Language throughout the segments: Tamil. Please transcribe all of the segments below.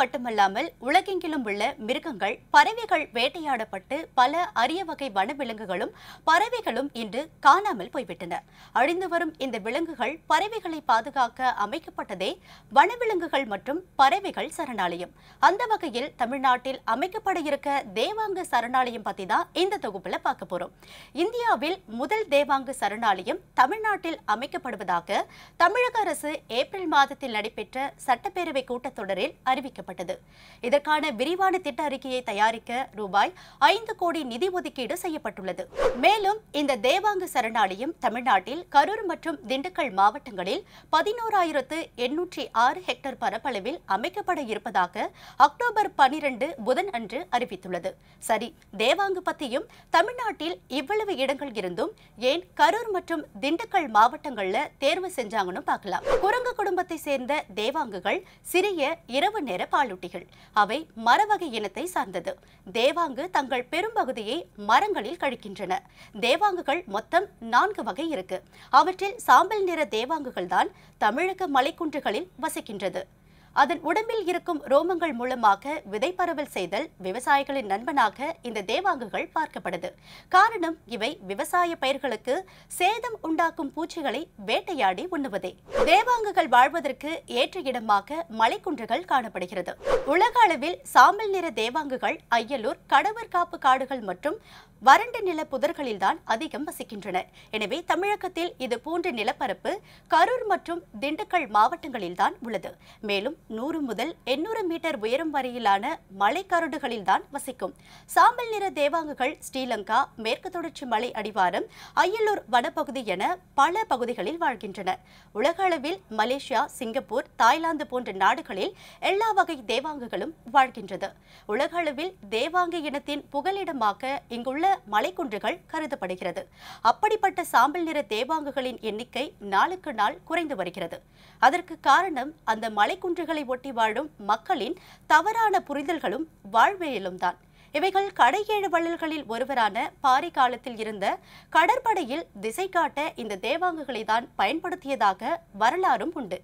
மட்டுமல்லாமல் உலகெங்கிலும் உள்ள மிருகங்கள் பறவைகள் வேட்டையாடப்பட்டு பல அரிய வகை வனவிலங்குகளும் பறவைகளும் இன்று காணாமல் போய்விட்டன அழிந்து வரும் இந்த விலங்குகள் பறவைகளை பாதுகாக்க அமைக்கப்பட்டதே வனவிலங்குகள் மற்றும் பறவைகள் சரணாலயம் அந்த வகையில் தமிழ்நாட்டில் அமைக்கப்பட இருக்க தேவாங்கு சரணாலயம் பத்தி தான் இந்த தொகுப்புல பார்க்க போறோம் இந்தியாவில் முதல் தேவாங்கு சரணாலயம் தமிழ்நாட்டில் அமைக்கப்படுவதாக தமிழக அரசு ஏப்ரல் மாதத்தில் நடைபெற்ற சட்டப்பேரவை கூட்டத்தொடரில் அறிவிக்கப்பட்டது அறிவிக்கப்பட்டது இதற்கான விரிவான திட்ட அறிக்கையை தயாரிக்க ரூபாய் ஐந்து கோடி நிதி ஒதுக்கீடு செய்யப்பட்டுள்ளது மேலும் இந்த தேவாங்க சரணாலயம் தமிழ்நாட்டில் கரூர் மற்றும் திண்டுக்கல் மாவட்டங்களில் பதினோராயிரத்து எண்ணூற்றி ஆறு ஹெக்டர் பரப்பளவில் அமைக்கப்பட இருப்பதாக அக்டோபர் பனிரெண்டு புதன் அன்று அறிவித்துள்ளது சரி தேவாங்கு பத்தியும் தமிழ்நாட்டில் இவ்வளவு இடங்கள் இருந்தும் ஏன் கரூர் மற்றும் திண்டுக்கல் மாவட்டங்கள்ல தேர்வு செஞ்சாங்கன்னு பார்க்கலாம் குரங்கு குடும்பத்தை சேர்ந்த தேவாங்குகள் சிறிய இரவு நேர பாலூட்டிகள் அவை மரவகை இனத்தை சார்ந்தது தேவாங்கு தங்கள் பெரும்பகுதியை மரங்களில் கழிக்கின்றன தேவாங்குகள் மொத்தம் நான்கு வகை இருக்கு அவற்றில் சாம்பல் நிற தேவாங்குகள் தான் தமிழக மலைக்குன்றுகளில் வசிக்கின்றது அதன் உடம்பில் இருக்கும் ரோமங்கள் மூலமாக விதை பரவல் செய்தல் விவசாயிகளின் நண்பனாக இந்த தேவாங்குகள் பார்க்கப்படுது காரணம் இவை விவசாய பயிர்களுக்கு சேதம் உண்டாக்கும் பூச்சிகளை வேட்டையாடி உண்ணுவதே தேவாங்குகள் வாழ்வதற்கு ஏற்ற இடமாக மலைக்குன்றுகள் காணப்படுகிறது உலக அளவில் சாம்பல் நிற தேவாங்குகள் அய்யலூர் கடவர் காப்பு காடுகள் மற்றும் வறண்ட நில புதர்களில்தான் அதிகம் வசிக்கின்றன எனவே தமிழகத்தில் இது போன்ற நிலப்பரப்பு கரூர் மற்றும் திண்டுக்கல் மாவட்டங்களில்தான் உள்ளது மேலும் நூறு முதல் எண்ணூறு மீட்டர் உயரம் வரையிலான மலைக்கரடுகளில்தான் வசிக்கும் சாம்பல் நிற தேவாங்குகள் ஸ்ரீலங்கா மேற்கு தொடர்ச்சி மலை அடிவாரம் அயலூர் வனப்பகுதி என பல பகுதிகளில் வாழ்கின்றன உலக அளவில் மலேசியா சிங்கப்பூர் தாய்லாந்து போன்ற நாடுகளில் எல்லா வகை தேவாங்குகளும் வாழ்கின்றது உலக அளவில் தேவாங்கு இனத்தின் புகலிடமாக இங்குள்ள பல மலைக்குன்றுகள் கருதப்படுகிறது அப்படிப்பட்ட சாம்பல் நிற தேவாங்குகளின் எண்ணிக்கை நாளுக்கு நாள் குறைந்து வருகிறது அதற்கு காரணம் அந்த மலைக்குன்றுகளை ஒட்டி வாழும் மக்களின் தவறான புரிதல்களும் வாழ்வியலும் தான் இவைகள் கடையேழு வள்ளல்களில் ஒருவரான பாரி காலத்தில் இருந்த கடற்படையில் திசை காட்ட இந்த தேவாங்குகளை தான் பயன்படுத்தியதாக வரலாறும் உண்டு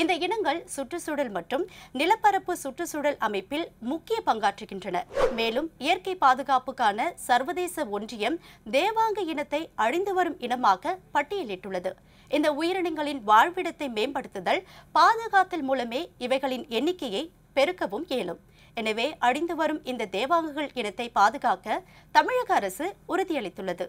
இந்த இனங்கள் சுற்றுச்சூழல் மற்றும் நிலப்பரப்பு சுற்றுச்சூழல் அமைப்பில் முக்கிய பங்காற்றுகின்றன மேலும் இயற்கை பாதுகாப்புக்கான சர்வதேச ஒன்றியம் தேவாங்க இனத்தை அழிந்து வரும் இனமாக பட்டியலிட்டுள்ளது இந்த உயிரினங்களின் வாழ்விடத்தை மேம்படுத்துதல் பாதுகாத்தல் மூலமே இவைகளின் எண்ணிக்கையை பெருக்கவும் இயலும் எனவே அழிந்து வரும் இந்த தேவாங்குகள் இனத்தை பாதுகாக்க தமிழக அரசு உறுதியளித்துள்ளது